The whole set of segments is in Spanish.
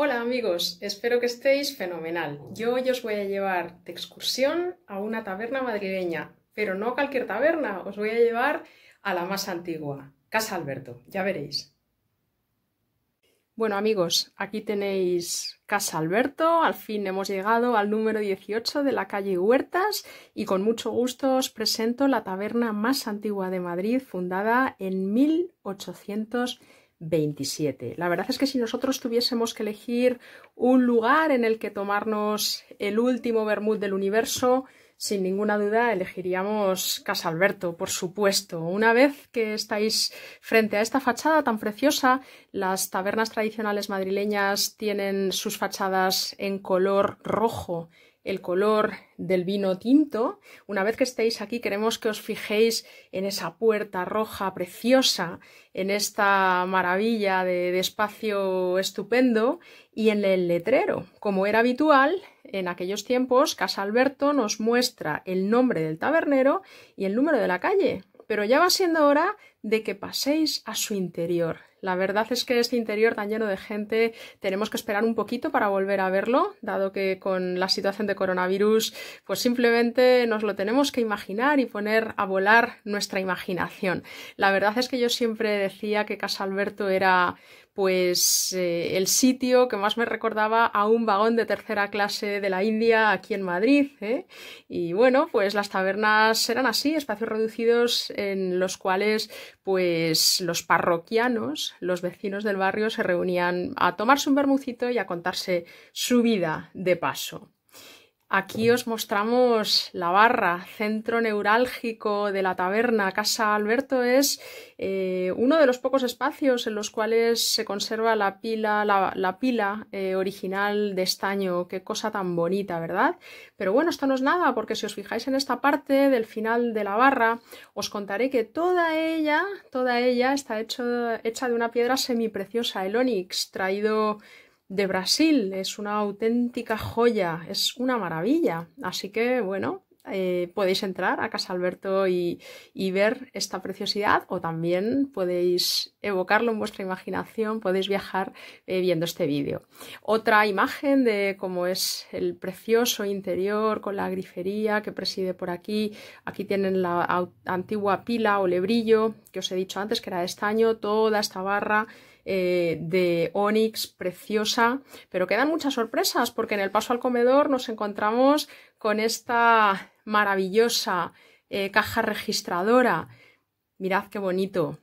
Hola amigos, espero que estéis fenomenal. Yo hoy os voy a llevar de excursión a una taberna madrileña, pero no a cualquier taberna, os voy a llevar a la más antigua, Casa Alberto, ya veréis. Bueno amigos, aquí tenéis Casa Alberto, al fin hemos llegado al número 18 de la calle Huertas y con mucho gusto os presento la taberna más antigua de Madrid, fundada en 1800 27. La verdad es que si nosotros tuviésemos que elegir un lugar en el que tomarnos el último Bermud del universo, sin ninguna duda elegiríamos Casa Alberto, por supuesto. Una vez que estáis frente a esta fachada tan preciosa, las tabernas tradicionales madrileñas tienen sus fachadas en color rojo el color del vino tinto. Una vez que estéis aquí queremos que os fijéis en esa puerta roja preciosa, en esta maravilla de, espacio estupendo y en el letrero. Como era habitual, en aquellos tiempos Casa Alberto nos muestra el nombre del tabernero y el número de la calle. Pero ya va siendo hora de que paséis a su interior, la verdad es que este interior tan lleno de gente tenemos que esperar un poquito para volver a verlo, dado que con la situación de coronavirus pues simplemente nos lo tenemos que imaginar y poner a volar nuestra imaginación. La verdad es que yo siempre decía que Casa Alberto era pues eh, el sitio que más me recordaba a un vagón de tercera clase de la India aquí en Madrid. ¿eh? Y bueno, pues las tabernas eran así, espacios reducidos en los cuales pues los parroquianos, los vecinos del barrio se reunían a tomarse un bermucito y a contarse su vida de paso. Aquí os mostramos la barra, centro neurálgico de la taberna. Casa Alberto es eh, uno de los pocos espacios en los cuales se conserva la pila, la, pila eh, original de estaño. Qué cosa tan bonita, ¿verdad? Pero bueno, esto no es nada, porque si os fijáis en esta parte del final de la barra, os contaré que toda ella, toda ella está hecho, hecha de una piedra semipreciosa, el onix, traído de Brasil. Es una auténtica joya, es una maravilla. Así que, bueno, eh, podéis entrar a Casa Alberto y, ver esta preciosidad o también podéis evocarlo en vuestra imaginación, podéis viajar eh, viendo este vídeo. Otra imagen de cómo es el precioso interior con la grifería que preside por aquí. Aquí tienen la antigua pila o lebrillo que os he dicho antes que era de estaño, toda esta barra eh, de Onyx preciosa, pero quedan muchas sorpresas porque en el paso al comedor nos encontramos con esta maravillosa eh, caja registradora. Mirad qué bonito.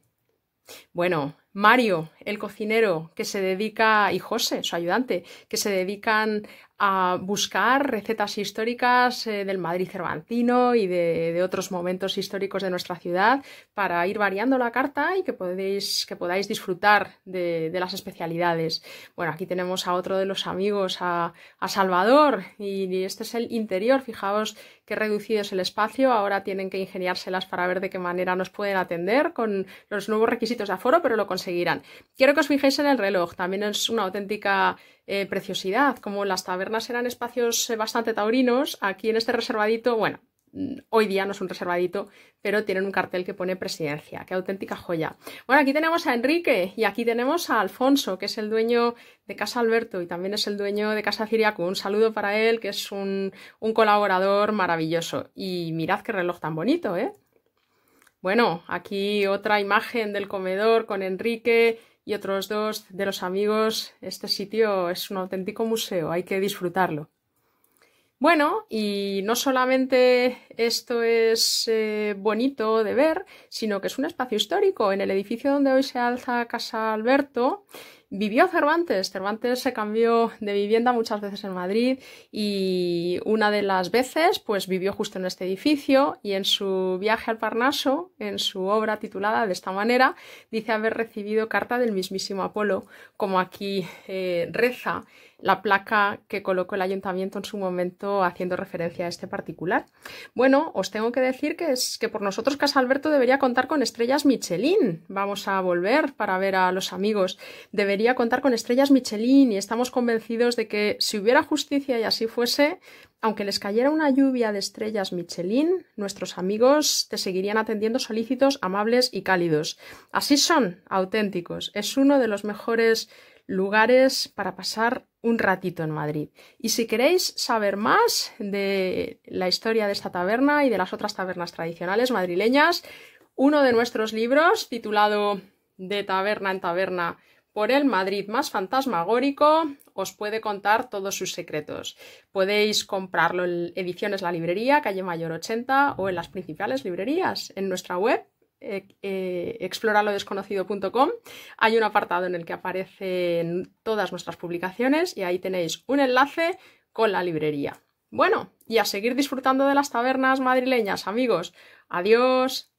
Bueno, Mario, el cocinero que se dedica, y José, su ayudante, que se dedican a buscar recetas históricas eh, del Madrid cervantino y de, otros momentos históricos de nuestra ciudad para ir variando la carta y que, podéis, que podáis disfrutar de, las especialidades. Bueno, aquí tenemos a otro de los amigos, a, Salvador, y, y este es el interior. Fijaos qué reducido es el espacio. Ahora tienen que ingeniárselas para ver de qué manera nos pueden atender con los nuevos requisitos de aforo, pero lo conseguirán. Quiero que os fijéis en el reloj. También es una auténtica eh, preciosidad. Como las tabernas eran espacios eh, bastante taurinos, aquí en este reservadito, bueno, mm, hoy día no es un reservadito, pero tienen un cartel que pone presidencia. Qué auténtica joya. Bueno, aquí tenemos a Enrique y aquí tenemos a Alfonso, que es el dueño de Casa Alberto y también es el dueño de Casa Ciriaco. Un saludo para él, que es un colaborador maravilloso. Y mirad qué reloj tan bonito, ¿eh? Bueno, aquí otra imagen del comedor con Enrique y otros dos de los amigos, este sitio es un auténtico museo, hay que disfrutarlo. Bueno, y no solamente esto es eh, bonito de ver, sino que es un espacio histórico. En el edificio donde hoy se alza Casa Alberto vivió Cervantes. Cervantes se cambió de vivienda muchas veces en Madrid y una de las veces pues vivió justo en este edificio y en su viaje al Parnaso, en su obra titulada de esta manera, dice haber recibido carta del mismísimo Apolo, como aquí eh, reza la placa que colocó el ayuntamiento en su momento haciendo referencia a este particular. Bueno, os tengo que decir que, es, que por nosotros Casa Alberto debería contar con estrellas Michelin. Vamos a volver para ver a los amigos. Debería contar con estrellas Michelin y estamos convencidos de que si hubiera justicia y así fuese, aunque les cayera una lluvia de estrellas Michelin, nuestros amigos te seguirían atendiendo solícitos, amables y cálidos. Así son, auténticos. Es uno de los mejores lugares para pasar un ratito en Madrid. Y si queréis saber más de la historia de esta taberna y de las otras tabernas tradicionales madrileñas, uno de nuestros libros, titulado De taberna en taberna por el Madrid más fantasmagórico, os puede contar todos sus secretos. Podéis comprarlo en Ediciones La Librería, calle Mayor 80 o en las principales librerías, en nuestra web exploralo eh, desconocido.com eh, exploralodesconocido.com. Hay un apartado en el que aparecen todas nuestras publicaciones y ahí tenéis un enlace con la librería. Bueno, y a seguir disfrutando de las tabernas madrileñas, amigos. Adiós.